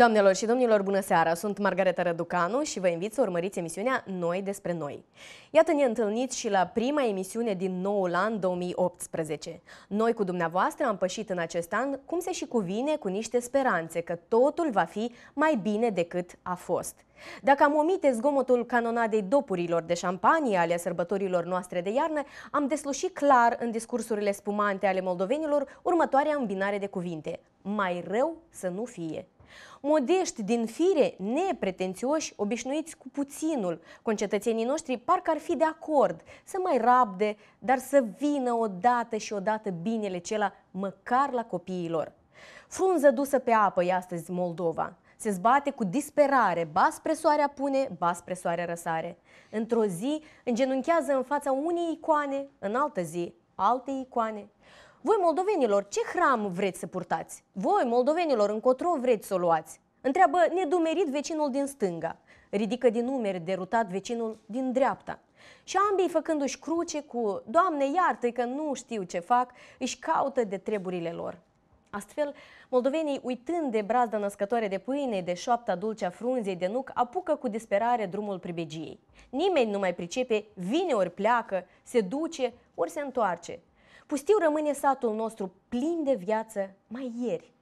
Doamnelor și domnilor, bună seara! Sunt Margareta Răducanu și vă invit să urmăriți emisiunea Noi despre Noi. Iată ne întâlniți și la prima emisiune din noul an 2018. Noi cu dumneavoastră am pășit în acest an, cum se și cuvine, cu niște speranțe că totul va fi mai bine decât a fost. Dacă am omite zgomotul canonadei dopurilor de șampanie ale sărbătorilor noastre de iarnă, am deslușit clar în discursurile spumante ale moldovenilor următoarea îmbinare de cuvinte. Mai rău să nu fie. Modești din fire, nepretențioși, obișnuiți cu puținul, concetățenii noștri parcă ar fi de acord să mai rabde, dar să vină odată și odată binele cela măcar la copiilor. Frunză dusă pe apă e astăzi Moldova. Se zbate cu disperare, ba spre soarea pune, ba spre soarea răsare. Într-o zi îngenunchează în fața unei icoane, în altă zi alte icoane. Voi, moldovenilor, ce hram vreți să purtați? Voi, moldovenilor, încotro vreți să o luați? Întreabă nedumerit vecinul din stânga. Ridică din numeri derutat vecinul din dreapta. Și ambii, făcându-și cruce cu Doamne iartă că nu știu ce fac, își caută de treburile lor. Astfel, moldovenii, uitând de brazda născătoare de pâine, de șoapta dulce a frunzei de nuc, apucă cu disperare drumul pribegiei. Nimeni nu mai pricepe, vine ori pleacă, se duce ori se întoarce, Pustiu rămâne satul nostru plin de viață mai ieri.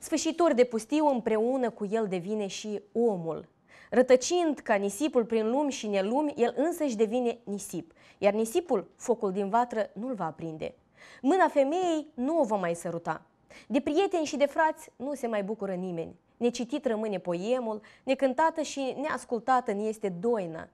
Sfârșitor de pustiu, împreună cu el devine și omul. Rătăcind ca nisipul prin lumi și nelumi, el însă își devine nisip, iar nisipul, focul din vatră, nu-l va aprinde. Mâna femeii nu o va mai săruta. De prieteni și de frați nu se mai bucură nimeni. Necitit rămâne poemul, necântată și neascultată ne este doina.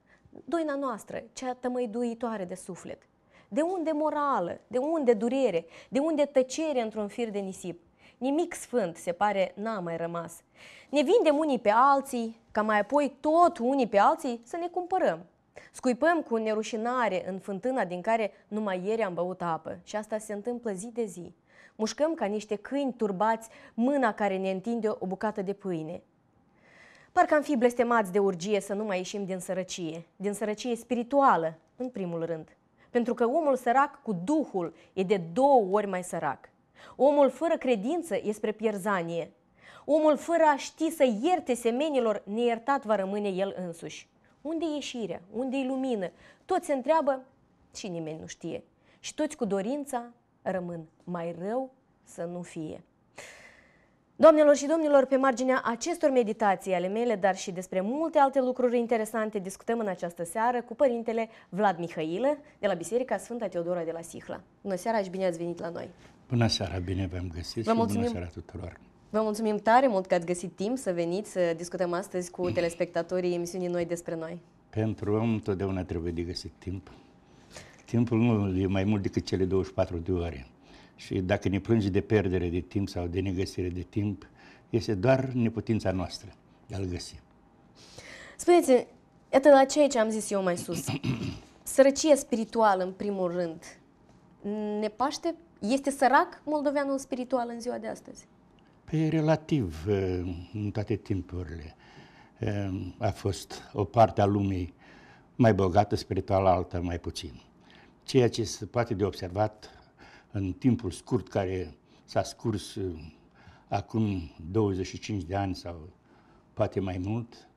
Doina noastră, cea tămăiduitoare de suflet – de unde morală? De unde durere? De unde tăcere într-un fir de nisip? Nimic sfânt, se pare, n-a mai rămas. Ne vindem unii pe alții, ca mai apoi tot unii pe alții să ne cumpărăm. Scuipăm cu nerușinare în fântâna din care numai ieri am băut apă și asta se întâmplă zi de zi. Mușcăm ca niște câini turbați mâna care ne întinde o bucată de pâine. Parcă am fi blestemați de urgie să nu mai ieșim din sărăcie, din sărăcie spirituală, în primul rând pentru că omul sărac cu Duhul e de două ori mai sărac. Omul fără credință e spre pierzanie. Omul fără a ști să ierte semenilor, neiertat va rămâne el însuși. Unde e ieșirea? Unde e lumină? Toți se întreabă și nimeni nu știe. Și toți cu dorința rămân mai rău să nu fie. Doamnelor și domnilor, pe marginea acestor meditații ale mele, dar și despre multe alte lucruri interesante, discutăm în această seară cu părintele Vlad Mihailă de la Biserica Sfânta Teodora de la Sihla. Bună seara și bine ați venit la noi! Bună seara, bine v-am găsit Vă și mulțumim. bună seara tuturor! Vă mulțumim tare mult că ați găsit timp să veniți să discutăm astăzi cu mm. telespectatorii emisiunii Noi despre noi. Pentru om întotdeauna trebuie de găsit timp. Timpul nu e mai mult decât cele 24 de ore și dacă ne plânge de pierdere de timp sau de negăsire de timp, este doar neputința noastră de a-l găsi. Spuneți, iată la ceea ce am zis eu mai sus. Sărăcia spirituală, în primul rând, ne paște? Este sărac moldoveanul spiritual în ziua de astăzi? Pe păi, relativ, uh, în toate timpurile. Uh, a fost o parte a lumii mai bogată, spirituală alta mai puțin. Ceea ce se poate de observat în timpul scurt care s-a scurs uh, acum 25 de ani sau poate mai mult,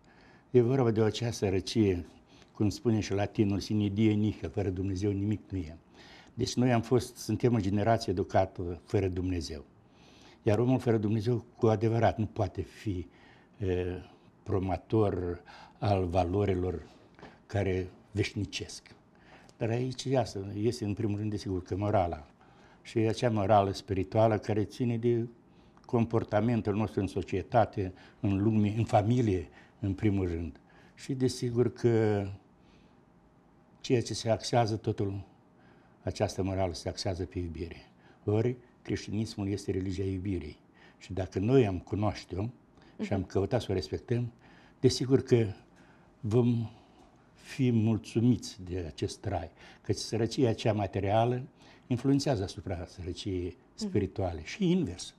e vorba de o acea sărăcie, cum spune și latinul, sinidie nică, fără Dumnezeu nimic nu e. Deci noi am fost, suntem o generație educată fără Dumnezeu. Iar omul fără Dumnezeu, cu adevărat, nu poate fi e, promotor al valorilor care veșnicesc. Dar aici iasă, iese în primul rând, desigur, că morala și acea morală spirituală care ține de comportamentul nostru în societate, în lume, în familie, în primul rând. Și desigur că ceea ce se axează totul, această morală se axează pe iubire. Ori creștinismul este religia iubirii. Și dacă noi am cunoaște-o și am mhm. căutat să o respectăm, desigur că vom fi mulțumiți de acest trai. Căci sărăcia cea materială influențează asupra sărăciei mhm. spirituale și invers.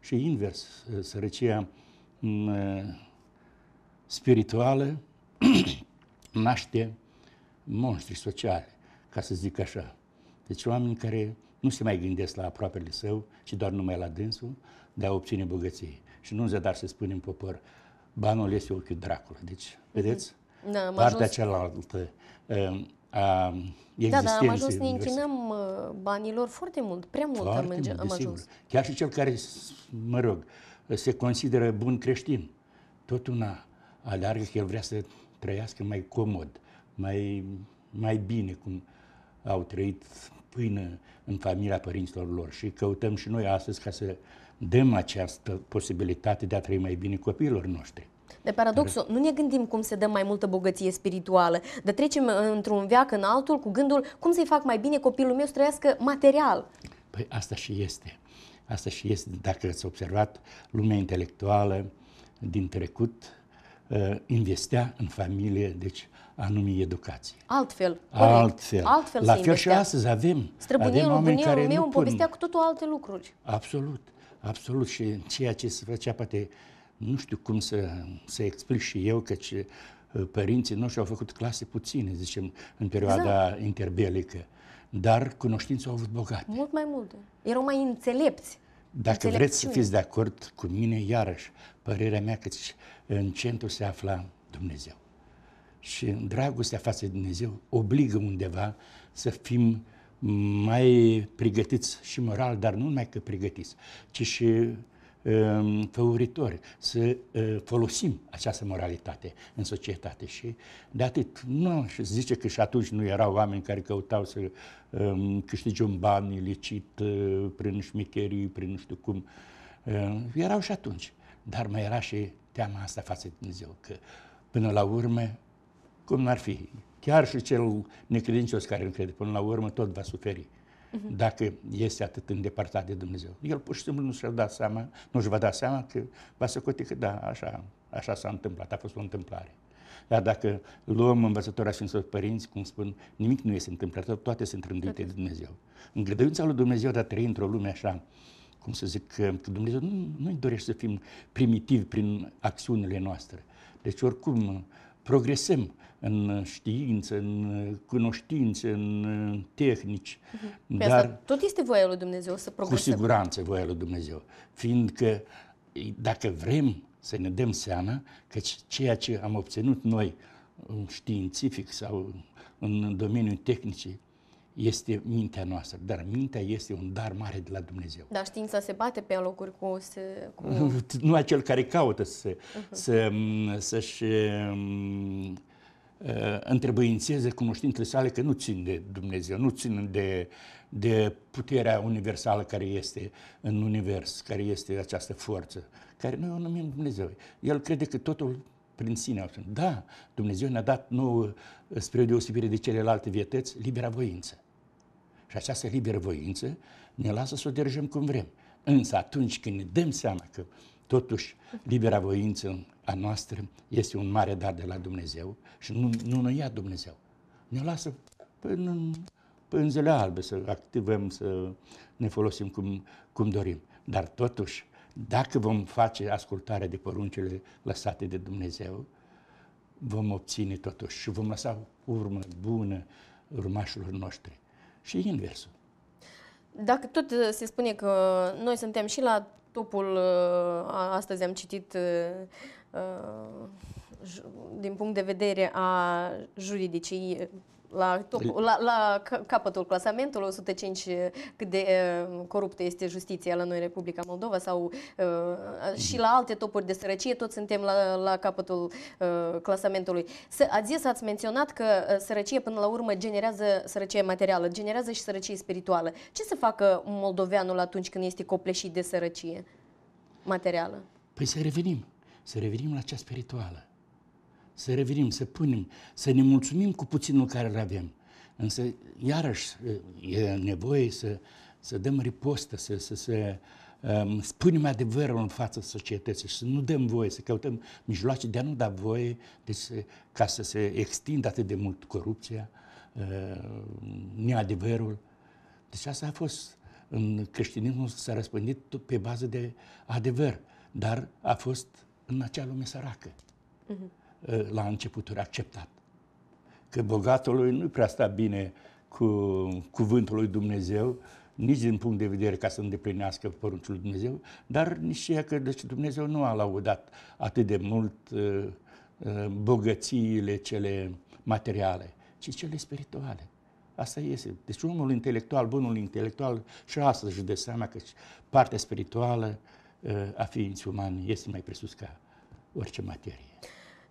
Și invers, ă, sărăcia ă, spirituală naște monștri sociale, ca să zic așa. Deci oameni care nu se mai gândesc la aproapele său, ci doar numai la dânsul, de a obține bogății. Și nu în zadar să spunem popor, banul este ochiul dracului. Deci, vedeți? da, am partea ajuns... cealaltă um, a existenței. Da, dar am ajuns să ne închinăm uh, banilor foarte mult, prea mult foarte am, mult, am ajuns. Sigur. Chiar și cel care, mă rog, se consideră bun creștin, tot una aleargă că el vrea să trăiască mai comod, mai, mai bine, cum au trăit până în familia părinților lor și căutăm și noi astăzi ca să dăm această posibilitate de a trăi mai bine copiilor noștri. De paradoxul, nu ne gândim cum să dăm mai multă bogăție spirituală, dar trecem uh, într-un veac în altul cu gândul cum să-i fac mai bine copilul meu să trăiască material. Păi asta și este. Asta și este, dacă ați observat, lumea intelectuală din trecut uh, investea în familie, deci anume educație. Altfel. Corect. Altfel. Altfel La fel și astăzi avem. Străbunierul avem oameni care meu nu îmi povestea pun... cu totul alte lucruri. Absolut. Absolut. Și ceea ce se făcea poate nu știu cum să, să explic și eu, ce, uh, părinții noștri au făcut clase puține, zicem, în perioada exact. interbelică. Dar cunoștințe au avut bogate. Mult mai multe. Erau mai înțelepți. Dacă vreți să fiți de acord cu mine, iarăși, părerea mea că în centru se afla Dumnezeu. Și dragostea față de Dumnezeu obligă undeva să fim mai pregătiți și moral, dar nu numai că pregătiți, ci și Ehm, făuritori să eh, folosim această moralitate în societate. Și de atât, nu aș zice că și atunci nu erau oameni care căutau să ehm, câștige un ban ilicit eh, prin șmicherii, prin nu știu cum. Eh, erau și atunci. Dar mai era și teama asta față de Dumnezeu, că până la urmă, cum n-ar fi, chiar și cel necredincios care nu crede, până la urmă tot va suferi. Mhm. dacă este atât îndepărtat de Dumnezeu. El pur și simplu nu și-a dat seama, nu și va da seama că va să cote că da, așa, așa s-a întâmplat, a fost o întâmplare. Dar dacă luăm învățătura Sfinților Părinți, cum spun, nimic nu este întâmplător, toate sunt rânduite de Dumnezeu. Îngăduința lui Dumnezeu de a trăi într-o lume așa, cum să zic, că Dumnezeu nu, nu-i dorește să fim primitivi prin acțiunile noastre. Deci oricum, uh, progresăm în știință, în cunoștințe, în tehnici. Mhm. Pe dar asta tot este voia lui Dumnezeu să progresăm. Cu siguranță voia lui Dumnezeu, fiindcă dacă vrem să ne dăm seama că ceea ce am obținut noi științific sau în domeniul tehnicii este mintea noastră, dar mintea este un dar mare de la Dumnezeu. Dar știința se bate pe locuri cu... Se, cu... Nu acel care caută să, uh-huh. să, să-și uh, uh întrebăințeze cunoștințele sale că nu țin de Dumnezeu, nu țin de, de puterea universală care este în univers, care este această forță, care noi o numim Dumnezeu. El crede că totul prin sine. Da, Dumnezeu ne-a dat nouă, spre o deosebire de celelalte vietăți, libera voință. Și această liberă voință ne lasă să o derjăm cum vrem. Însă atunci când ne dăm seama că totuși libera voință a noastră este un mare dar de la Dumnezeu și nu, nu ne ia Dumnezeu. Ne lasă până în, până în zile albe să activăm, să ne folosim cum, cum dorim. Dar totuși, dacă vom face ascultarea de poruncile lăsate de Dumnezeu, vom obține totuși și vom lăsa urmă bună urmașilor noștri și inversul. Dacă tot uh, se spune că noi suntem și la topul, uh, astăzi am citit uh, din punct de vedere a juridicii la, top, la, la capătul clasamentului, 105 cât de uh, coruptă este justiția la noi, Republica Moldova, sau uh, și la alte topuri de sărăcie, tot suntem la, la capătul uh, clasamentului. S ați zis, ați menționat că sărăcie până la urmă generează sărăcie materială, generează și sărăcie spirituală. Ce să facă moldoveanul atunci când este copleșit de sărăcie materială? Păi să revenim, să revenim la cea spirituală să revenim, să punem, să ne mulțumim cu puținul care îl avem. Însă, iarăși, e nevoie să, să dăm ripostă, să, să, să um, spunem adevărul în fața societății și să nu dăm voie, să căutăm mijloace de a nu da voie deci, ca să se extindă atât de mult corupția, uh, neadevărul. Deci asta a fost în creștinismul s-a răspândit pe bază de adevăr, dar a fost în acea lume săracă. Uh-huh. Uh, la începuturi acceptat. Că bogatului nu prea sta bine cu cuvântul lui Dumnezeu, nici din punct de vedere ca să îndeplinească poruncul lui Dumnezeu, dar nici ea că deci Dumnezeu nu a laudat atât de mult uh, uh bogățiile cele materiale, ci cele spirituale. Asta este. Deci omul intelectual, bunul intelectual și asta își dă seama că partea spirituală uh, a ființei umane este mai presus ca orice materie.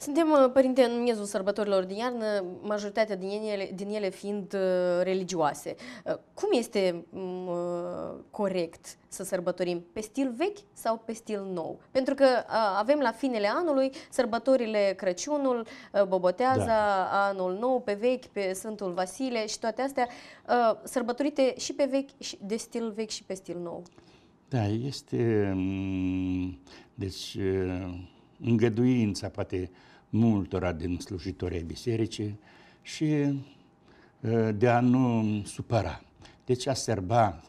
Suntem, uh, părinte, în miezul sărbătorilor din iarnă, majoritatea din ele, din ele fiind uh, religioase. Uh, cum este mm, corect să sărbătorim? Pe stil vechi sau pe stil nou? Pentru că avem la finele anului sărbătorile Crăciunul, Boboteaza, da. Anul Nou, pe vechi, pe Sfântul Vasile și toate astea sărbătorite și pe vechi, de stil vechi și pe stil nou. Da, este... Mm, deci, îngăduința poate multora din slujitorii bisericii și ă, de a nu supăra. Deci a serba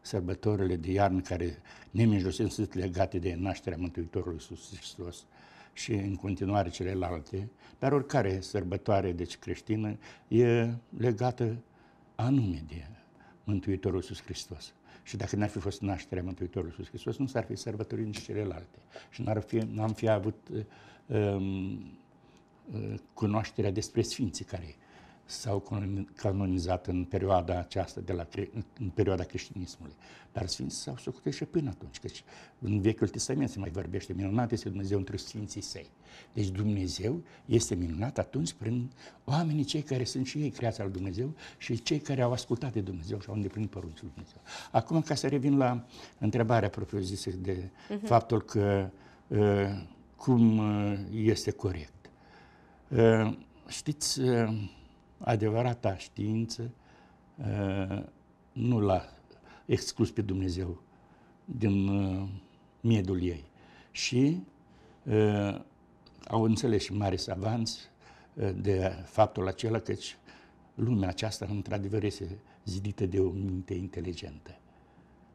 sărbătorile de iarnă care nemijlocit sunt legate de nașterea Mântuitorului Iisus Hristos și în continuare celelalte, dar oricare sărbătoare, deci creștină, e legată anume de Mântuitorul Iisus Hristos. Și dacă n-ar fi fost nașterea Mântuitorului Iisus Hristos, nu s-ar fi sărbătorit nici celelalte. Și n-ar fi, n-am fi avut uh, cunoașterea despre sfinții care s-au canonizat în perioada aceasta, de la, în perioada creștinismului. Dar sfinții s-au socotit și până atunci, căci în Vechiul Testament se mai vorbește, minunat este Dumnezeu între sfinții săi. Deci Dumnezeu este minunat atunci prin oamenii cei care sunt și ei creați al Dumnezeu și cei care au ascultat de Dumnezeu și au îndeplinit poruncile lui Dumnezeu. Acum, ca să revin la întrebarea propriu-zisă de uh-huh. faptul că uh, cum uh, este corect. Eh, știți, eh, adevărata știință eh, nu l-a exclus pe Dumnezeu din miedul ei. Și au înțeles și mari savanți de faptul acela că lumea aceasta într-adevăr este zidită de o minte inteligentă,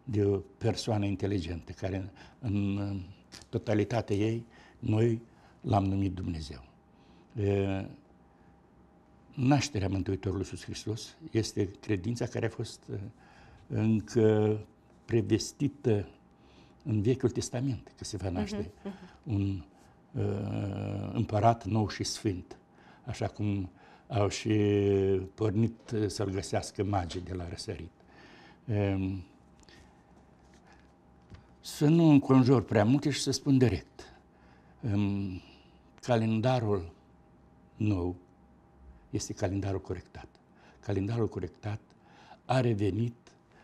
de o persoană inteligentă, care în totalitatea ei noi l-am numit Dumnezeu nașterea Mântuitorului Iisus Hristos este credința care a fost încă prevestită în Vechiul Testament, că se va naște uh-huh. un uh, împărat nou și sfânt, așa cum au și pornit să-l găsească magii de la răsărit. Um, să nu înconjor prea multe și să spun direct. Um, calendarul nou este calendarul corectat. Calendarul corectat a revenit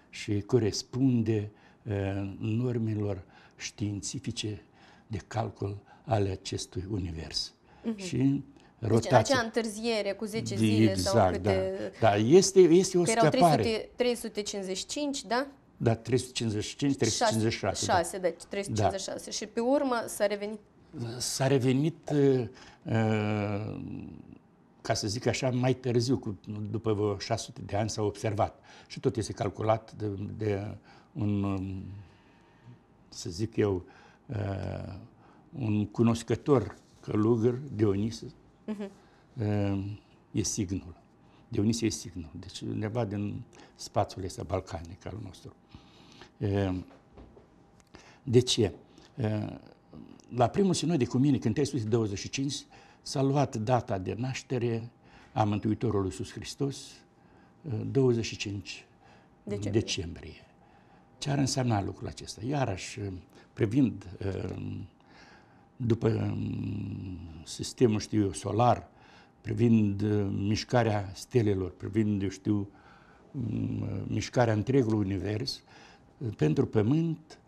și corespunde uh, normelor științifice de calcul ale acestui univers. Uh-huh. Și rotația. Deci, acea întârziere cu 10 zile exact, sau câte... Da, da este, este o că erau scăpare. 300, 355, da? Da, 355, 356. 6, da. deci 356. Da. Și pe urmă s-a revenit s-a revenit, uh, uh, ca să zic așa, mai târziu, după 600 de ani s-a observat. Și tot este calculat de, de un, să zic eu, uh, un cunoscător călugăr, Dionis, mhm. uh-huh. e signul. Dionis e signul, deci undeva din spațiul ăsta balcanic al nostru. De ce? la primul sinod de ecumenic, spus 25, s-a luat data de naștere a Mântuitorului Iisus Hristos, 25 uh, decembrie. decembrie. Ce ar însemna lucrul acesta? Iarăși, uh, privind uh, după um, sistemul, știu eu, solar, privind mișcarea stelelor, privind, eu știu, um, mișcarea întregului univers, pentru Pământ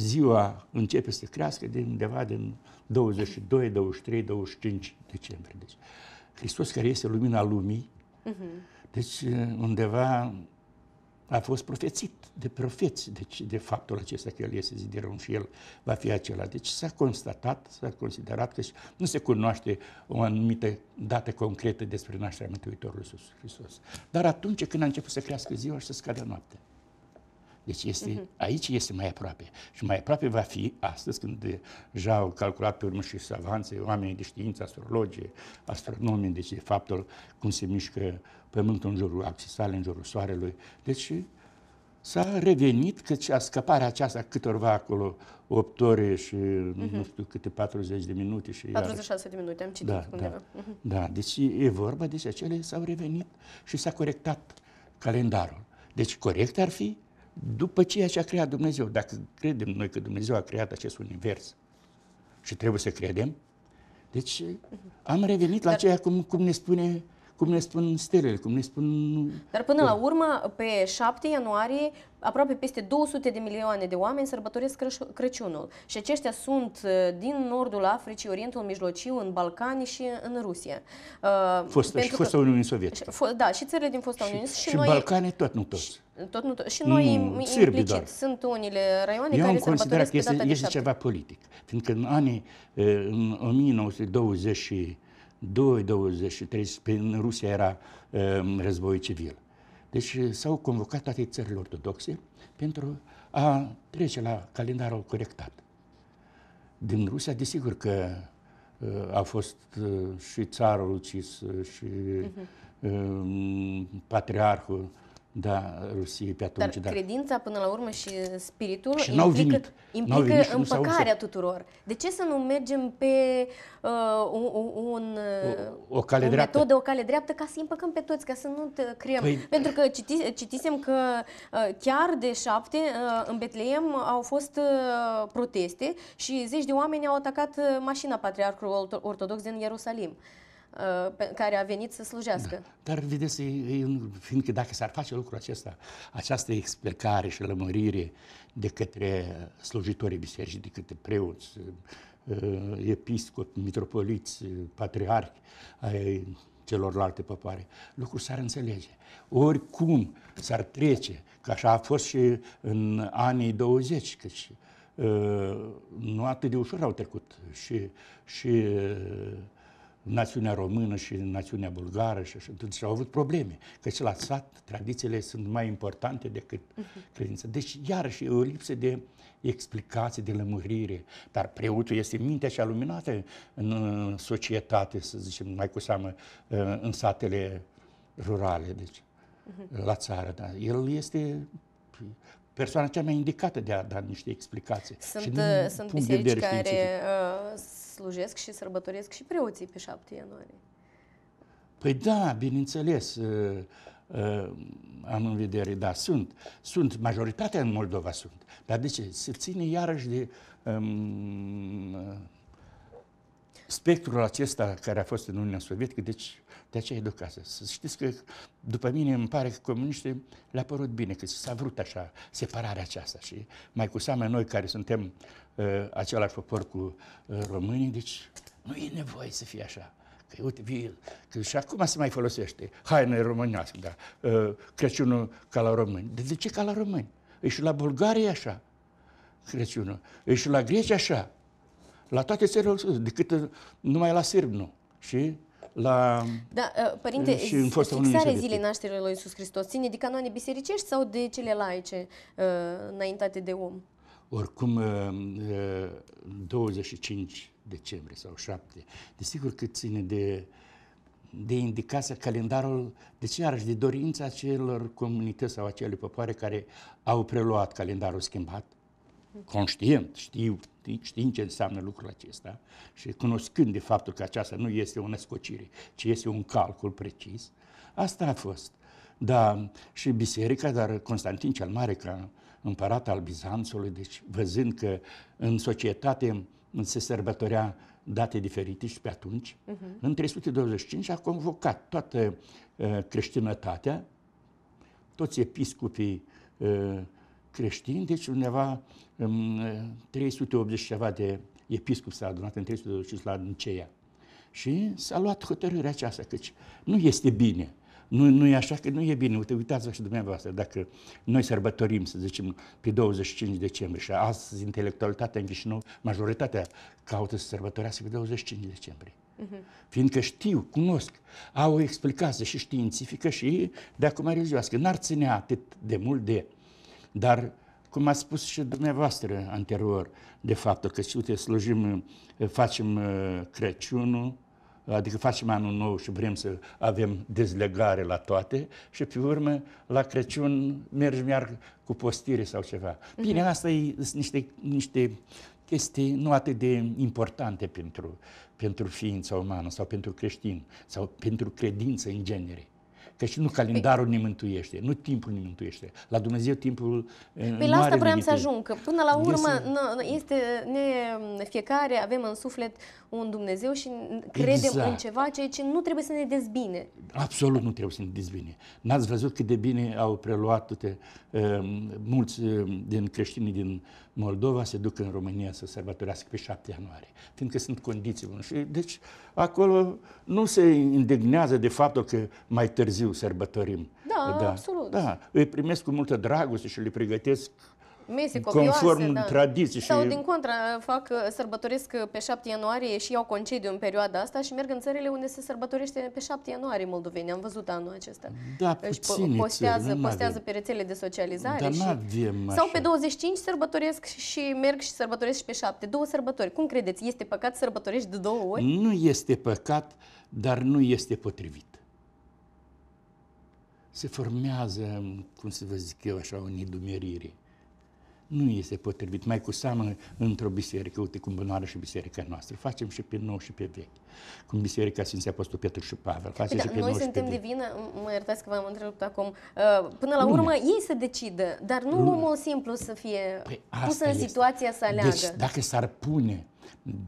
ziua începe să crească de undeva din 22, 23, 25 decembrie. Deci, Hristos care este lumina lumii, uh-huh. deci undeva a fost profețit de profeți, deci de faptul acesta că el este zidirul și el va fi acela. Deci s-a constatat, s-a considerat că nu se cunoaște o anumită dată concretă despre nașterea Mântuitorului Iisus Hristos. Dar atunci când a început să crească ziua și să scadă noaptea. Deci este, uh-huh. aici este mai aproape. Și mai aproape va fi astăzi când deja au calculat pe urmă și savanții, oamenii de știință, astrologie, astronomi, deci de faptul cum se mișcă Pământul în jurul axei sale, în jurul Soarelui. Deci s-a revenit că scăparea aceasta câtorva acolo 8 ore și uh-huh. nu mhm. știu câte 40 de minute și 46 iar... de minute, am citit da, undeva. Da, uh-huh. da, deci e vorba, deci acele s-au revenit și s-a corectat calendarul. Deci corect ar fi după ceea ce a creat Dumnezeu. Dacă credem noi că Dumnezeu a creat acest univers și trebuie să credem, deci mhm. am revenit la ceea cum, cum ne spune cum ne spun stelele, cum ne spun... Dar până la urmă, pe 7 ianuarie, aproape peste 200 de milioane de oameni sărbătoresc Crăciunul. Și aceștia sunt uh, din nordul Africii, Orientul Mijlociu, în Balcani și în Rusia. Uh, Fostă, și fosta că... Uniune Sovietică. Da, și țările din fosta Uniune. Și, și noi... Balcani tot nu toți. Tot nu toți. Și noi nu, implicit doar. sunt unele raioane Eu care sărbătoresc că este, pe data este de ceva politic. Fiindcă în anii, uh, în 1920 2-23, prin Rusia era um, război civil. Deci uh, s-au convocat toate țările ortodoxe pentru a trece la calendarul corectat. Din Rusia, desigur că uh, a fost uh, și țarul ucis și uh-huh. patriarhul da, Rusiei pe atunci. Dar da. credința, până la urmă, și spiritul și implică, venit. implică venit și împăcarea tuturor. De ce să nu mergem pe uh, un, o, o, cale un dreaptă. metodă, o cale dreaptă, ca să împăcăm pe toți, ca să nu creăm? Păi... Pentru că citi, citisem că uh, chiar de șapte uh, în Betleem au fost uh, proteste și zeci de oameni au atacat uh, mașina Patriarhului Ortodox din Ierusalim. Uh, Uh, care a venit să slujească. Da. Dar, vedeți, fiindcă dacă s-ar face lucrul acesta, această explicare și lămărire de către slujitorii bisericii, de către preoți, uh, episcopi, mitropoliți, patriarhi ai celorlalte păpoare, lucrul s-ar înțelege. Oricum s-ar trece, că așa a fost și în anii 20, căci uh, nu atât de ușor au trecut și, și națiunea română și națiunea bulgară și așa. Deci au avut probleme, căci la sat tradițiile sunt mai importante decât uh-huh. Mhm. credința. Deci, iarăși, e o lipsă de explicație, de lămurire. Dar preotul este mintea și aluminată în societate, să zicem, mai cu seamă, ă, în satele rurale, deci, uh-huh. la țară. Da. El este persoana cea mai indicată de a da niște explicații. Sunt, și uh, sunt biserici care științific. Uh, slujesc și sărbătoresc și preoții pe 7 ianuarie. Păi da, bineînțeles, uh, am în vedere, da, sunt. Sunt, majoritatea în Moldova sunt. Dar de ce? Se ține iarăși de um, spectrul acesta care a fost în Uniunea Sovietică, deci de aceea e ducasă. Să știți că, după mine, îmi pare că comuniștii le-a părut bine, că s-a vrut așa separarea aceasta și mai cu seama noi care suntem uh, același popor cu uh, românii, deci nu e nevoie să fie așa. Că, uite, vii, că și acum se mai folosește haine românească, da, uh, Crăciunul ca la români. De, de ce ca la români? E și la Bulgaria așa Crăciunul, e și la Grecia așa. La toate țările decât numai la sârb nu. Și la... Da, ă, părinte, și în fosta fixarea zilei nașterii lui Iisus Hristos ține de canoane bisericești sau de cele laice ă, înaintate de om? Oricum, 25 ă, decembrie sau 7, desigur că ține de, de indicația calendarul, De ce iarăși de dorința acelor comunități sau acele popoare care au preluat calendarul schimbat conștient, știu, știind ce înseamnă lucrul acesta și cunoscând de faptul că aceasta nu este o născocire, ci este un calcul precis, asta a fost. Da, și biserica, dar Constantin cel Mare ca împărat al Bizanțului, deci văzând că în societate se sărbătorea date diferite și pe atunci, uh-huh. în 325 a convocat toată uh, creștinătatea, toți episcopii uh, creștini, deci undeva în 380 uh, ceva de episcop s-a adunat în 380 la Niceea. Și s-a luat hotărârea aceasta, căci nu este bine. Nu, nu e așa că nu e bine. Uite, uitați-vă și dumneavoastră, dacă noi sărbătorim, să zicem, pe 25 decembrie și astăzi intelectualitatea în Chișinău, majoritatea caută să sărbătorească pe 25 decembrie. Uh-huh. Fiindcă știu, cunosc, au o explicație și științifică și de acum religioasă. N-ar ține atât de mult de uh, dar, cum a spus și dumneavoastră anterior, de fapt, că, uite, slujim, eh, facem eh, Crăciunul, adică facem anul nou și vrem să avem dezlegare la toate și pe urmă la Crăciun mergem iar cu postire sau ceva. Mhm. Bine, asta e, sunt niște, niște chestii nu atât de importante pentru, pentru ființa umană sau pentru creștin sau pentru credință în genere că și nu păi- calendarul ne mântuiește, nu timpul ne mântuiește. La Dumnezeu timpul păi nu la asta vreau să ajung, că până la urmă este, este ne, fiecare avem în suflet un Dumnezeu și credem exact. în ceva ceea ce nu trebuie să ne dezbine. Absolut nu trebuie să ne dezbine. N-ați văzut cât de bine au preluat toate, mulți din creștinii din Moldova se duc în România să sărbătorească pe 7 ianuarie, fiindcă sunt condiții bune. deci acolo nu se indignează de faptul că mai târziu târziu sărbătorim. Da, da, absolut. Da. Îi primesc cu multă dragoste și le pregătesc mese copioase, conform da. tradiției. Sau și... din contra, fac, uh, sărbătoresc uh, pe 7 ianuarie și iau concediu în perioada asta și merg în țările unde se sărbătorește pe 7 ianuarie Moldoveni. Am văzut anul acesta. Da, Își po- postează, țări, postează pe rețele de socializare. Dar și... avem Sau pe 25 sărbătoresc și merg și sărbătoresc și pe 7. Două sărbători. Cum credeți? Este păcat sărbătorești de două ori? Nu este păcat, dar nu este potrivit se formează, cum să vă zic eu așa, o nedumerire. Nu este potrivit, mai cu seamă într-o biserică, uite cum bănoară și biserica noastră. Facem și pe nou și pe vechi. Cum biserica Sfinții Apostol Petru și Pavel. Face și pe noi nou suntem și pe de vină, mă iertați că v-am întrebat acum, uh, până la urmă Lumea. ei se decidă, dar nu Lumea. omul simplu să fie păi pusă în este. situația să aleagă. Deci dacă s-ar pune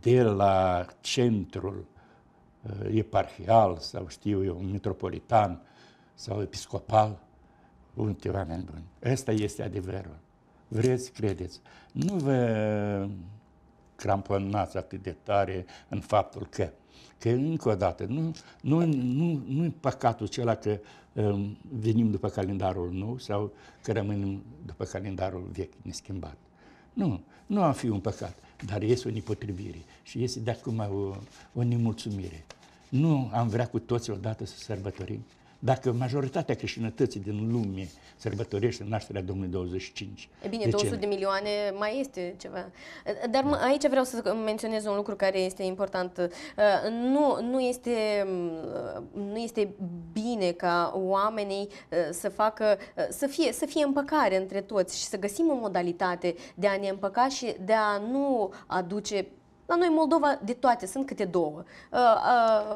de la centrul uh, eparhial sau știu eu, un metropolitan, sau episcopal, unte oameni buni. Ăsta este adevărul. Vreți, credeți. Nu vă cramponați atât de tare în faptul că, că încă o dată, nu, nu, nu, nu e păcatul acela că um, venim după calendarul nou sau că rămânem după calendarul vechi neschimbat. Nu, nu a fi un păcat, dar este o nepotrivire și este de acum o, o nemulțumire. Nu am vrea cu toți odată să sărbătorim dacă majoritatea creștinătății din lume sărbătorește nașterea Domnului 25. E bine, de 200 ce? de milioane mai este ceva. Dar da. aici vreau să menționez un lucru care este important. Nu, nu, este, nu este bine ca oamenii să facă, să fie, să fie împăcare între toți și să găsim o modalitate de a ne împăca și de a nu aduce la noi, Moldova, de toate, sunt câte două. Uh,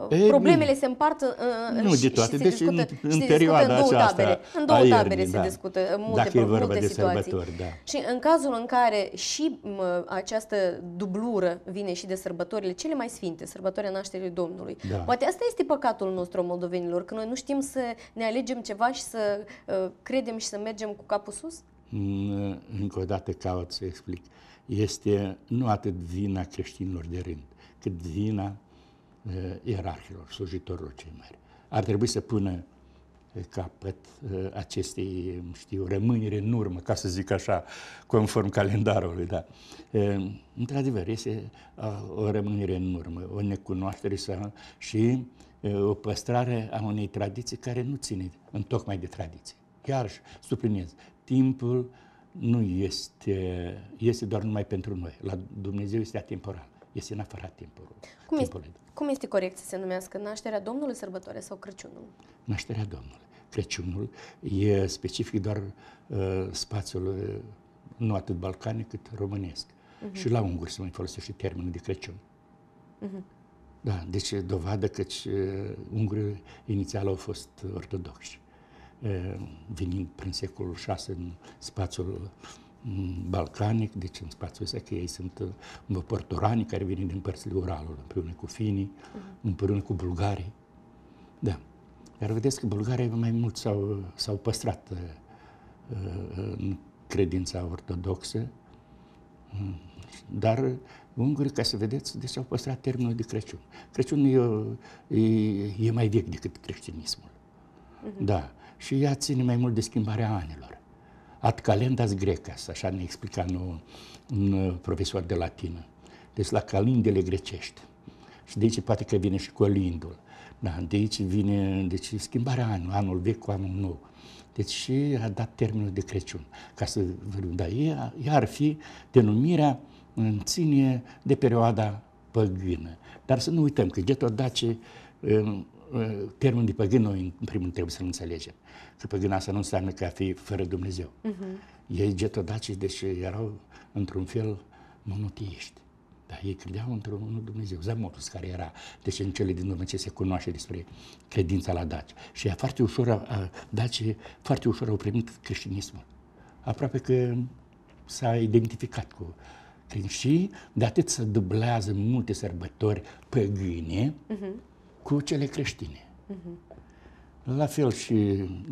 uh, problemele se împart uh, nu, și, de toate. și se deci, discută, în, în și se discută în două aceasta, tabere. În două tabere da. se discută multe, Dacă e vorba multe de situații. Da. Și în cazul în care și această dublură vine și de sărbătorile cele mai sfinte, sărbătoarea nașterii Domnului. Da. Poate asta este păcatul nostru moldovenilor, că noi nu știm să ne alegem ceva și să uh, credem și să mergem cu capul sus? Mm, încă o dată caut să explic. Uh, este nu atât vina creștinilor de rând, cât vina uh, ierarhilor, slujitorilor cei mari. Ar trebui să pună eh, capăt uh, acestei, știu, rămânire în urmă, ca să zic așa, conform calendarului, da. Uh, într-adevăr, este o rămânire în urmă, o necunoaștere sau, și o păstrare a unei tradiții care nu ține în tocmai de tradiție. Chiar supliniez, timpul nu este, este doar numai pentru noi. La Dumnezeu este atemporal, este în afara timpului. Cum, timpului. Este, cum este corect să se numească nașterea Domnului sărbătoare sau Crăciunul? Nașterea Domnului. Crăciunul e specific doar uh, spațiul uh, nu atât balcanic cât românesc. Uh-huh. Și la unguri se mai folosește termenul de Crăciun. Uh-huh. Da, deci dovadă că uh, ungurii inițial au fost ortodoxi venind prin secolul VI în spațiul mm, balcanic, deci în spațiul ăsta, că ei sunt mm, părtorani care vin din părțile Uralului, împreună cu finii, mhm. împreună cu bulgarii. Da. Dar vedeți că bulgarii mai mult s-au, s-au păstrat în credința ortodoxă, mm. dar ungurii, ca să vedeți, deci au păstrat termenul de Crăciun. Crăciunul e, e, e mai vechi decât creștinismul. Uh-huh. Da și ea ține mai mult de schimbarea anilor. Ad calendas grecas, așa ne explica un, un uh, profesor de latină. Deci la calindele grecești. Și de aici poate că vine și colindul. Da, de aici vine deci, schimbarea anului, anul vechi cu anul nou. Deci și a dat termenul de Crăciun. Ca să vorbim, dar ea, ea ar fi denumirea în ține de perioada păgână. Dar să nu uităm că ghetodacii uh, Ă, termenul de păgân noi în primul trebuie să-l înțelegem. Că păgân asta nu înseamnă că a fi fără Dumnezeu. Uh-huh. Ei getodaci, deci erau într-un fel monoteiști. Dar ei credeau într-un unul Dumnezeu. Zamorus care era, deci în cele din urmă ce se cunoaște despre credința la Daci. Și foarte ușor, a, Daci foarte ușor au primit creștinismul. Aproape că s-a identificat cu creștinii și de atât să dublează multe sărbători păgâne, uh-huh cu cele creștine. Uh-huh. La fel și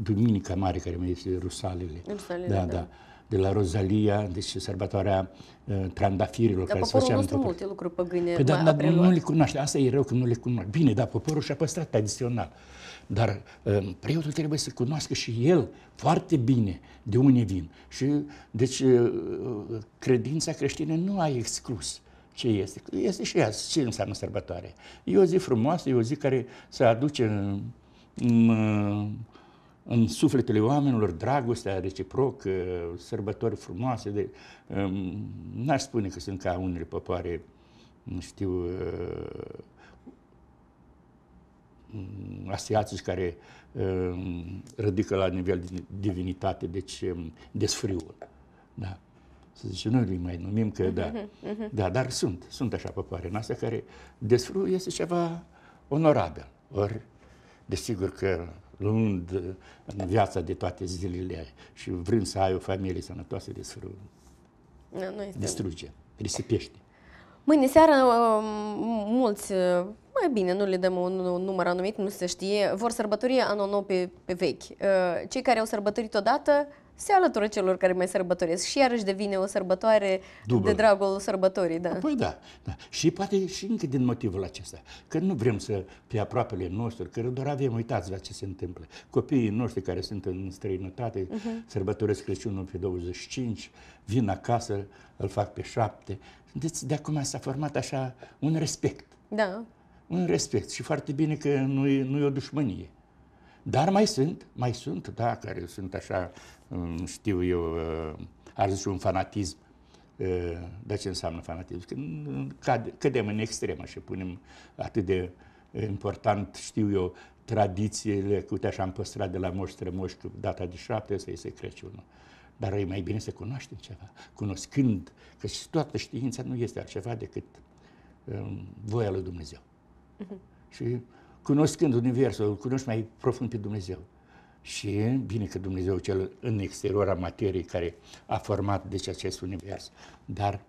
Duminica Mare, care mai este Rusalele. Rusalele, da, da. da de la Rozalia, deci sărbătoarea uh, trandafirilor dar care se nostru multe lucruri păgâne păi, dar, dar nu le cunoaște. Asta e rău că nu le cunoaște. Bine, dar poporul și-a păstrat tradițional. Dar uh, preotul trebuie să cunoască și el foarte bine de unde vin. Și, deci, uh, uh credința creștină nu a exclus ce este. Este și azi. Ce înseamnă sărbătoare? E o zi frumoasă, e o zi care se aduce în, în, în sufletele oamenilor dragostea reciproc, sărbători frumoase. De, um, n-aș spune că sunt ca unele popoare, nu știu, uh, asiatici care um, ridică la nivel de divinitate, deci um, desfriul. Da să zicem, noi îi mai numim că da, uh-huh. da, dar sunt, sunt așa popoare noastre care desfru este ceva onorabil. Ori, desigur că luând uh, în viața de toate zilele și vrând să ai o familie sănătoasă, desfru, nu noi distruge, risipește. Mâine seara uh, mulți, uh, mai bine, nu le dăm un, un număr anumit, nu se știe, vor sărbători anul nou pe, pe vechi. Cei care au sărbătorit odată se alătură celor care mai sărbătoresc și iarăși devine o sărbătoare Dublă. de dragul sărbătorii. Da. Păi da, da. Și poate și încă din motivul acesta, că nu vrem să pe aproapele nostru, că doar avem uitați la ce se întâmplă. Copiii noștri care sunt în străinătate uh-huh. sărbătoresc Crăciunul pe 25, vin acasă, îl fac pe 7. Deci de acum s-a format așa un respect. Da. Un respect și foarte bine că nu e, nu e o dușmănie. Dar mai sunt, mai sunt, da, care sunt așa știu eu, uh, ar zice un fanatism. Uh, dar ce înseamnă fanatism? Când uh, cădem în extremă și punem atât de important, știu eu, tradițiile, că uite așa am păstrat de la moș strămoși data de șapte să iese Crăciunul. Dar e mai bine să cunoaștem ceva, cunoscând că și toată știința nu este altceva decât um, voia lui Dumnezeu. Uh-huh. Și cunoscând Universul, cunoști mai profund pe Dumnezeu și bine că Dumnezeu cel în exterior a materiei care a format deci acest univers, dar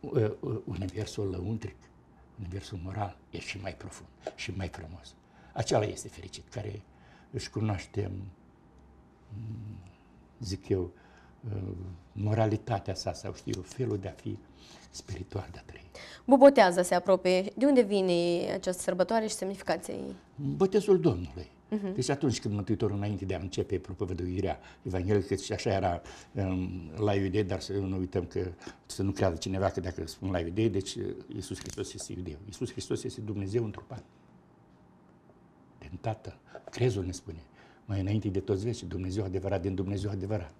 uh, uh, universul lăuntric, universul moral e și mai profund și mai frumos. Acela este fericit, care își cunoaște, mm, zic eu, uh, moralitatea sa sau știu eu, felul de a fi spiritual de a trăi. Bobotează se apropie. De unde vine această sărbătoare și semnificația ei? Botezul Domnului. Uh-huh. Deci atunci când Mântuitorul, înainte de a începe propovăduirea că și așa era um, la iudei, dar să nu uităm că să nu creadă cineva că dacă spun la iudei, deci uh, Iisus Hristos este iudeu. Iisus Hristos este Dumnezeu întrupat. Din Tatăl. Crezul ne spune. Mai înainte de toți veci, Dumnezeu adevărat din Dumnezeu adevărat.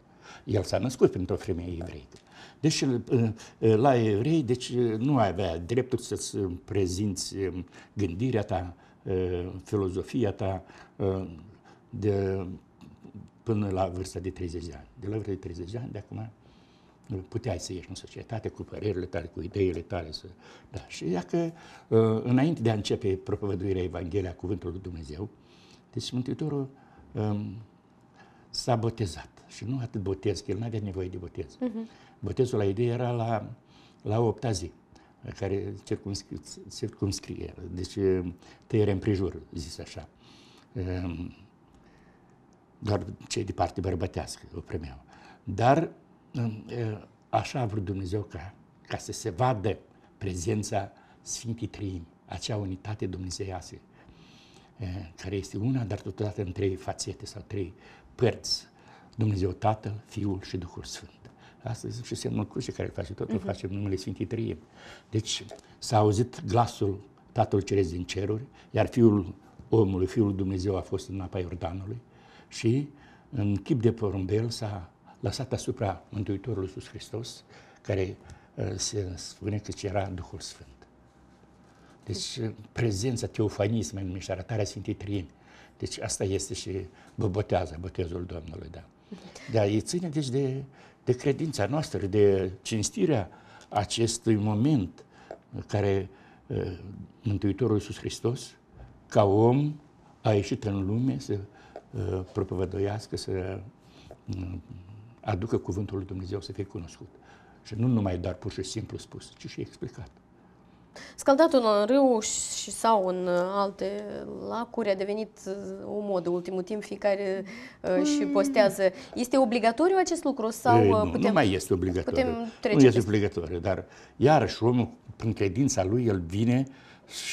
El s-a născut printr-o femeie evreică. Deci uh, uh, la evrei deci, nu avea dreptul să-ți prezinți um, gândirea ta, filozofia ta de, până la vârsta de 30 de ani. De la vârsta de 30 de ani, de acum puteai să ieși în societate cu părerile tale, cu ideile tale. Să... Da. Și dacă înainte de a începe propovăduirea Evangheliei a Cuvântului Lui Dumnezeu, deci Mântuitorul um, s-a botezat. Și nu atât botez, că el nu avea nevoie de botez. Uh-huh. Botezul la idee era la, la opta zi care circumscrie, circumscrie deci tăiere împrejur, zis așa. Doar cei de parte bărbătească o primeau. Dar așa a vrut Dumnezeu ca, ca să se vadă prezența Sfintei Trăimi, acea unitate dumnezeiască, care este una, dar totodată în trei fațete sau trei părți. Dumnezeu Tatăl, Fiul și Duhul Sfânt. Astăzi și semnul crucii care face totul, uh-huh. Mhm. facem numele Sfintei Trie. Deci s-a auzit glasul Tatăl Ceresc din ceruri, iar Fiul omului, Fiul Dumnezeu a fost în apa Iordanului și în chip de porumbel s-a lăsat asupra Mântuitorului Iisus Hristos, care uh, se spune că era Duhul Sfânt. Deci, deci- uh, prezența teofaniei se mai numește, arătarea Sfintei Trimi. Deci asta este și bă, botează, botezul Domnului, da. Dar e ține deci de de credința noastră, de cinstirea acestui moment care Mântuitorul Iisus Hristos, ca om, a ieșit în lume să propovăduiască, să aducă cuvântul lui Dumnezeu să fie cunoscut. Și nu numai doar pur și simplu spus, ci și explicat. Scaldatul în râu și sau în uh, alte lacuri a devenit uh, o modă ultimul timp, fiecare uh, și mm. postează. Este obligatoriu acest lucru sau nu, putem... Nu mai este obligatoriu. Putem trece nu este obligatoriu, dar iarăși omul, prin credința lui, el vine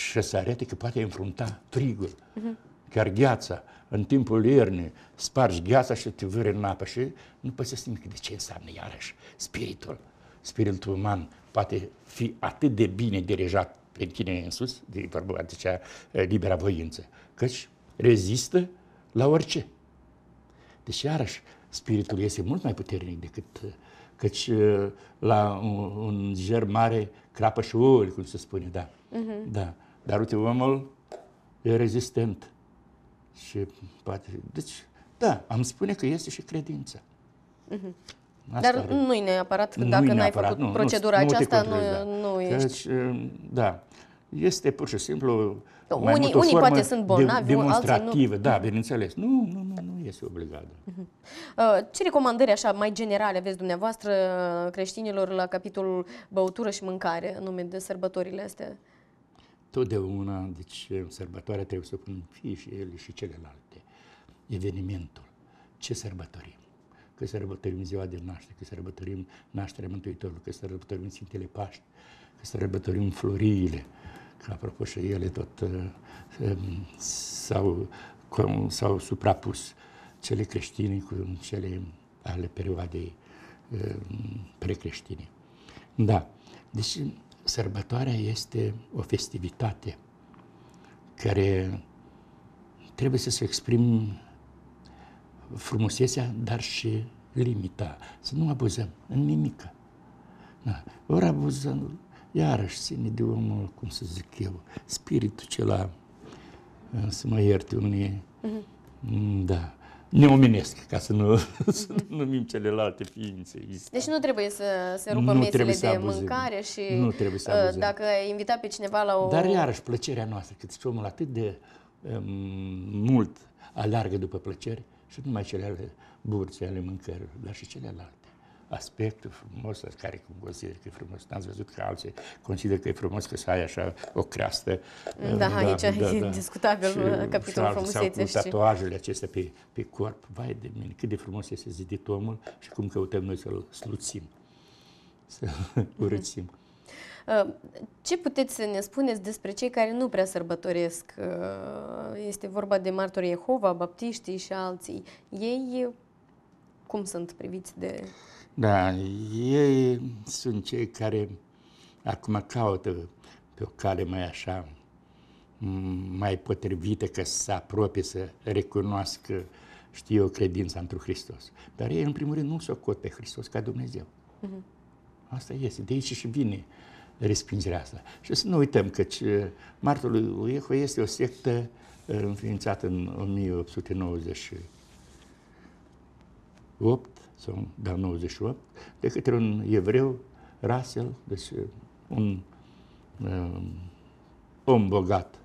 și se arate că poate înfrunta frigul, uh-huh. Mhm. chiar gheața. În timpul iernii spargi gheața și te vâri în apă și nu poți să simți de ce înseamnă iarăși spiritul, spiritul uman, poate fi atât de bine dirijat în tine sus, de vorba adică, de cea libera voință, căci rezistă la orice. Deci, iarăși, spiritul este mult mai puternic decât căci la un, un ger mare crapă și ori, cum se spune, da. Uh-huh. da. Dar uite, omul e rezistent și poate... Deci, da, am spune că este și credința. Uh-huh. Mhm. Asta Dar nu e neapărat, că dacă n-ai făcut nu, procedura nu, aceasta, nu, nu, deci, ești... Deci, da, este pur și simplu mai unii, mult o unii poate sunt bolnavi, de, demonstrativă, alții nu. da, bineînțeles. Nu, nu, nu, nu este obligată. Uh, ce recomandări așa mai generale aveți dumneavoastră uh, creștinilor la capitolul băutură și mâncare în nume de sărbătorile astea? Totdeauna, deci, în sărbătoare trebuie să pun fie și ele și celelalte. Evenimentul. Ce sărbătorim? că sărbătorim ziua de naștere, că sărbătorim nașterea Mântuitorului, că sărbătorim Sfintele Paști, că sărbătorim floriile, că apropo și ele tot uh, um, s-au, s-au suprapus cele creștine cu cele ale perioadei um, precreștine. Da, deci sărbătoarea este o festivitate care trebuie să se exprime frumusețea, dar și limita. Să nu abuzăm în nimic. Da. Ori abuzăm, iarăși ține de omul, cum să zic eu, spiritul cela, uh, să mă ierte unii, mm-hmm. da, neomenesc, ca să nu, mhm. să nu numim celelalte ființe. Deci nu trebuie să se rupă nu mesele de abuzăm. mâncare și nu trebuie să uh, abuzăm. dacă ai invitat pe cineva la o... Dar iarăși plăcerea noastră, că omul atât de um, mult alargă după plăceri, și numai cele ale burții, ale mâncărilor, dar și celelalte aspectul frumos, care consider că e frumos. N-ați văzut că alții consideră că e frumos că să ai așa o creastă. Da, uh, da aici da, e da. discutabil și, uh, capitolul frumusețe. Și tatuajele acestea pe, pe corp. Vai de mine, cât de frumos este zidit omul și cum căutăm noi să-l sluțim, să-l mhm. urățim. Mm-hmm. Ce puteți să ne spuneți despre cei care nu prea sărbătoresc? Uh, este vorba de martori Jehova, baptiștii și alții. Ei cum sunt priviți de... Da, ei sunt cei care acum caută pe o cale mai așa, mai potrivită ca să se apropie, să recunoască, știu eu, credința într Hristos. Dar ei, în primul rând, nu s-o cot pe Hristos ca Dumnezeu. Uh-huh. Asta este. De aici și vine uh, respingerea asta. Și să nu uităm că Martul lui Uieho este o sectă uh, înființată în 1898 sau da, 98 de către un evreu, Russell, deci uh, un um, om bogat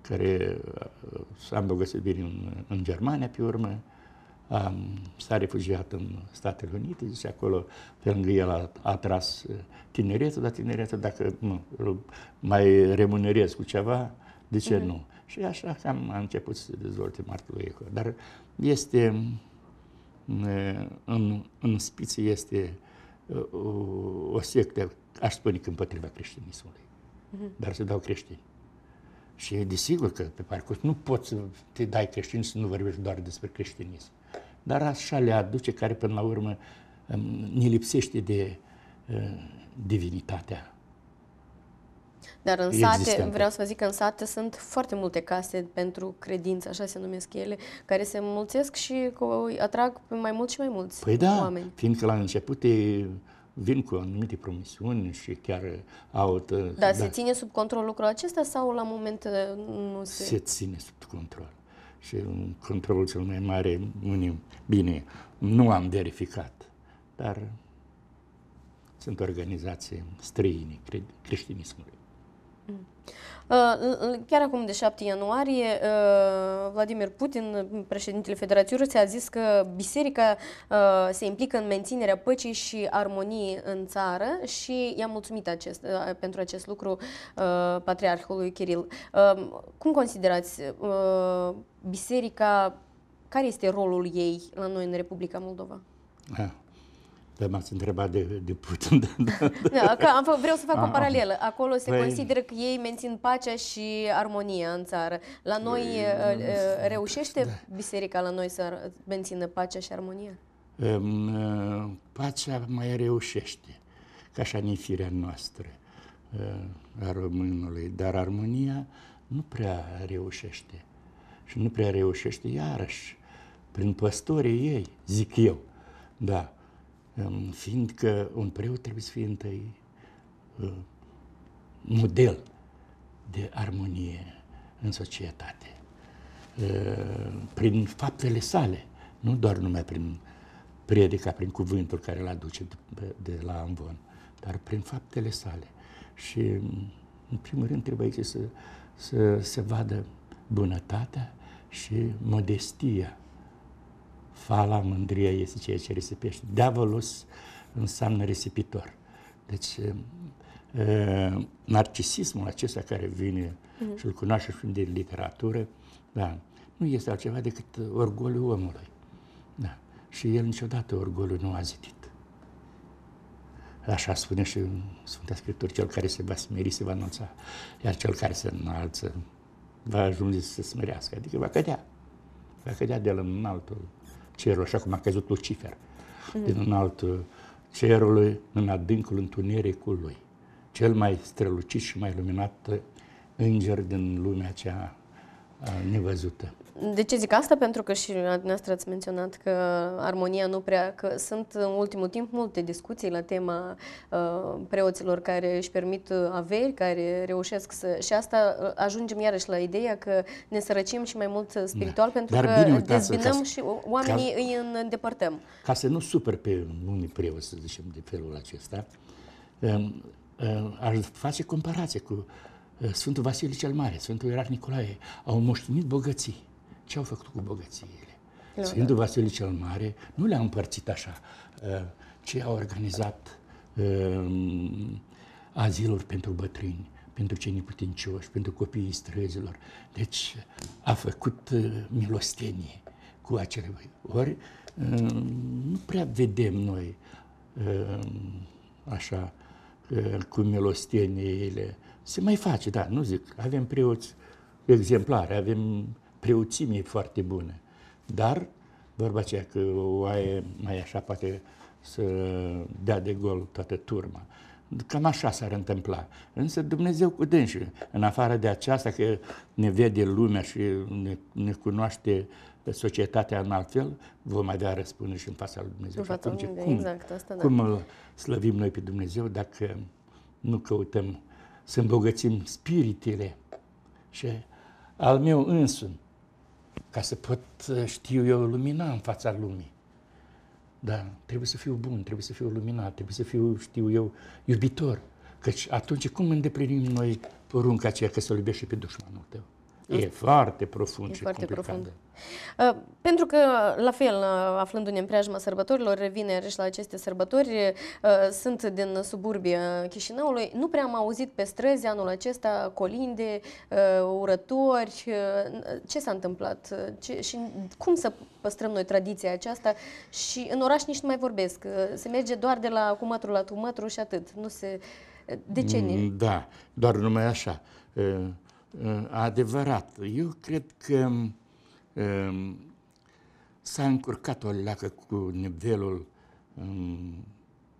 care s-a îmbogățit bine în, în Germania pe urmă, um, s-a refugiat în Statele Unite, deci acolo pe lângă el a, a tras uh, tineretul, dar tineretul dacă nu, mai remunerez cu ceva, de ce mm-hmm. nu? Și așa am, am început să dezvolte Martuleco. Dar este, uh, în, în spiță este o, uh, o sectă, aș spune că împotriva creștinismului, mm-hmm. dar se dau creștini. Și desigur că pe parcurs nu poți să te dai creștin să nu vorbești doar despre creștinism dar așa le aduce care până la urmă ne lipsește de divinitatea. Dar în sate, existentă. vreau să vă zic că în sate sunt foarte multe case pentru credință, așa se numesc ele, care se mulțesc și atrag mai mult și mai mulți păi da, oameni. fiindcă la început e vin cu anumite promisiuni și chiar au... Da, da, se ține sub control lucrul acesta sau la moment nu se... Se ține sub control și în control cel mai mare unim. Bine, nu am verificat, dar sunt organizații străine creștinismului. Mm. Uh, chiar acum, de 7 ianuarie, uh, Vladimir Putin, președintele Federației Ruse, a zis că biserica uh, se implică în menținerea păcii și armoniei în țară și i-a mulțumit acest, pentru acest lucru Patriarhului Kiril. Cum considerați biserica, care este rolul ei la noi în Republica Moldova? Ah. Da, m-ați întrebat de, de Putin. Da, da, da, da. Că am, vreau să fac a, o ah, ah. paralelă. Acolo se păi... consideră că ei mențin pacea și armonia în țară. La noi păi, e, eh, eh, reușește da. biserica la noi să mențină pacea și armonia? Eh, pacea mai reușește, ca așa în firea noastră a românului, dar armonia nu prea reușește. Și nu prea reușește iarăși prin păstorii ei, zic eu. Da fiindcă un preot trebuie să fie întâi uh, model de armonie în societate. Uh, prin faptele sale, nu doar numai prin predica, prin cuvântul care îl aduce de la Amvon, dar prin faptele sale. Și, în primul rând, trebuie aici să, să se vadă bunătatea și modestia Fala, mândria este ceea ce risipește. Diavolus înseamnă risipitor. Deci, uh, narcisismul acesta care vine uh-huh. și îl cunoaște și din literatură, da, nu este altceva decât orgoliul omului. Da. Și el niciodată orgoliul nu a zidit. Așa spune și Sfânta Scriptură, cel care se va smeri se va înălța, iar cel care se înalță va ajunge să se smerească, adică va cădea. Va cădea de la înaltul cerul, așa cum a căzut Lucifer mm. din un alt uh, cerului, în adâncul întunericului, cel mai strălucit și mai luminat uh, înger din lumea cea uh, nevăzută. De ce zic asta? Pentru că și dumneavoastră ați menționat că armonia nu prea... că sunt în ultimul timp multe discuții la tema uh, preoților care își permit uh, averi, care reușesc să... Și asta uh, ajungem iarăși la ideea că ne sărăcim și mai mult uh, da. spiritual da. pentru Dar că dezbinăm și oamenii ca, îi îndepărtăm. Ca să nu super pe unii preoți, să zicem, de felul acesta, um, um, aș face comparație cu Sfântul Vasile cel Mare, Sfântul Ierarh Nicolae, au moștenit bogății ce au făcut cu bogățiile. Sfântul Vasile cel Mare nu le-a împărțit așa, uh, Ce a organizat uh, aziluri pentru bătrâni, pentru cei neputincioși, pentru copiii străzilor. Deci a făcut uh, milostenie cu acele ori. Nu prea vedem noi așa cu milosteniile. Se mai face, da, nu zic, avem preoți exemplare, avem preoțimii foarte bună. Dar, vorba aceea că oaie mai așa poate să dea de gol toată turma. Cam așa s-ar întâmpla. Însă Dumnezeu cu dânsul, în afară de aceasta că ne vede lumea și ne, ne cunoaște societatea în altfel, vom avea răspunde și în fața lui Dumnezeu. Și atunci, cum, exact, asta, da. cum îl slăvim noi pe Dumnezeu dacă nu căutăm să îmbogățim spiritele și al meu însumi, ca să pot, știu eu, lumina în fața lumii. Da, trebuie să fiu bun, trebuie să fiu luminat, trebuie să fiu, știu eu, iubitor. Căci atunci cum îndeplinim noi porunca aceea că să-l iubești și pe dușmanul tău? E mm. foarte profund e și foarte complicat. Profund. Da. Uh, pentru că, la fel, uh, aflându-ne în preajma sărbătorilor, revine și la aceste sărbători, uh, sunt din suburbia Chișinăului, nu prea am auzit pe străzi anul acesta colinde, urători. Ce s-a întâmplat Ce, și cum să păstrăm noi tradiția aceasta? Și în oraș nici nu mai vorbesc. Se merge doar de la cumătru la tumătru și atât. Nu se... De ce? Mm, da, doar numai așa Ă, adevărat. Eu cred că ă, s-a încurcat o leacă cu nivelul ă,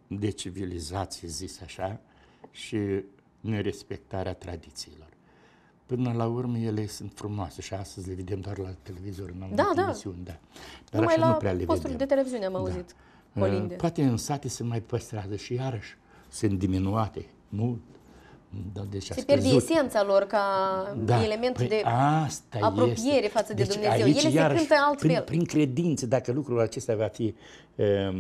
de civilizație, zis așa, și nerespectarea tradițiilor. Până la urmă, ele sunt frumoase și astăzi le vedem doar la televizor, în da, da. emisiuni, da. Dar Numai așa la nu prea le vedem. de televiziune am da. auzit. Da. Colinde. Poate în sate se mai păstrează și iarăși sunt diminuate mult da, deci se pierde esența lor ca da, element păi de asta apropiere este. față de deci Dumnezeu. Aici, Ele iarăși, se cântă altfel. Prin, prin credință, dacă lucrul acesta va fi um,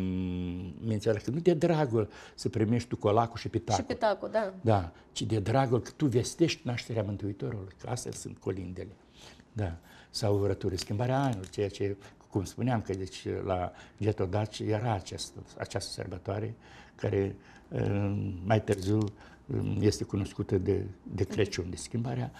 menționat, că nu de dragul să primești tu colacul și pitacul. Și pitacul, da. Da, ci de dragul că tu vestești nașterea Mântuitorului. Că astea sunt colindele. Da. Sau urături, schimbarea anului, ceea ce, cum spuneam, că deci la Getodaci era această, această sărbătoare care ehm, mai târziu Mm, este cunoscută de, de Crăciun, de schimbarea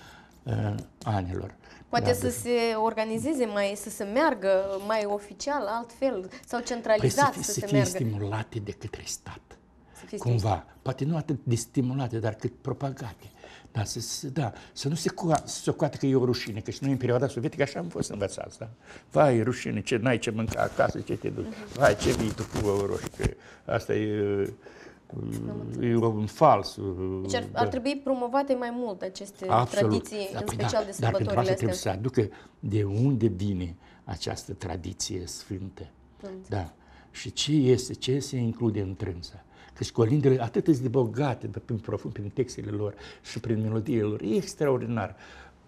uh, anilor. Poate da, să de... se organizeze mai, să se meargă mai oficial, altfel, sau centralizat păi să, fie, să, să fie se meargă. stimulate de către stat. Cumva. Stimulate. Poate nu atât de stimulate, dar cât propagate. Da, să, să, da, să nu se coate că e o rușine, că și noi în perioada sovietică așa am fost învățați, da? Vai, rușine, ce n-ai ce mânca acasă, ce te duci, mhm. vai, ce vii tu cu o roșie, că asta e e un fals. Deci ar, da. ar trebui promovate mai mult aceste Absolut. tradiții, da, în păi, special da, de sărbătorile Dar pentru asta trebuie să aducă de unde vine această tradiție sfântă. Da. Și ce este, ce se include în trânsa. Că colindele atât de bogate de prin profund, prin textele lor și prin melodiile lor. E extraordinar.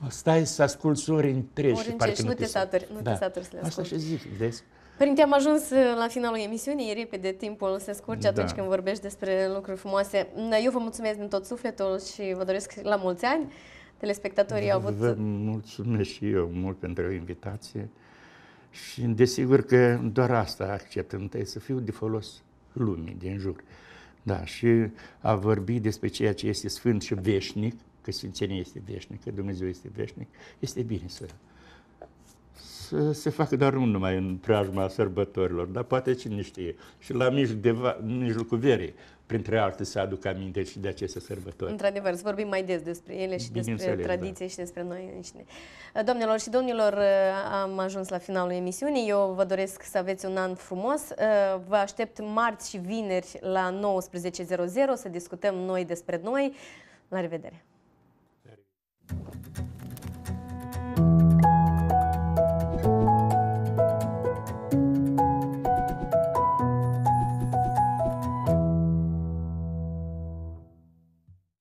Stai să asculți ori întregi. Ori întregi, nu, nu te nu da. te saturi să le asculti. Asta și zic, vezi? Părinte, am ajuns uh, la finalul emisiunii, repede timpul se scurge da. atunci da. când vorbești despre lucruri frumoase. Mm, eu vă mulțumesc din tot sufletul și vă doresc la mulți ani. Telespectatorii au avut... Vă mulțumesc și eu mult pentru invitație și desigur că doar asta accept întâi, să fiu de folos lumii din jur. Da, și a vorbi despre ceea ce este sfânt și veșnic, că Sfințenia este veșnică, Dumnezeu este veșnic, este bine să se facă, dar nu numai în preajma sărbătorilor, dar poate cine știe, și la mijloc de va, mijlocul verii, printre alte, să aduc aminte și de aceste sărbători. Într-adevăr, să vorbim mai des despre ele și Bine despre da. tradiție da. și despre noi înșine. Domnilor și domnilor, am ajuns la finalul emisiunii. Eu vă doresc să aveți un an frumos. Vă aștept marți și vineri la 19.00 să discutăm noi despre noi. La revedere! La revedere.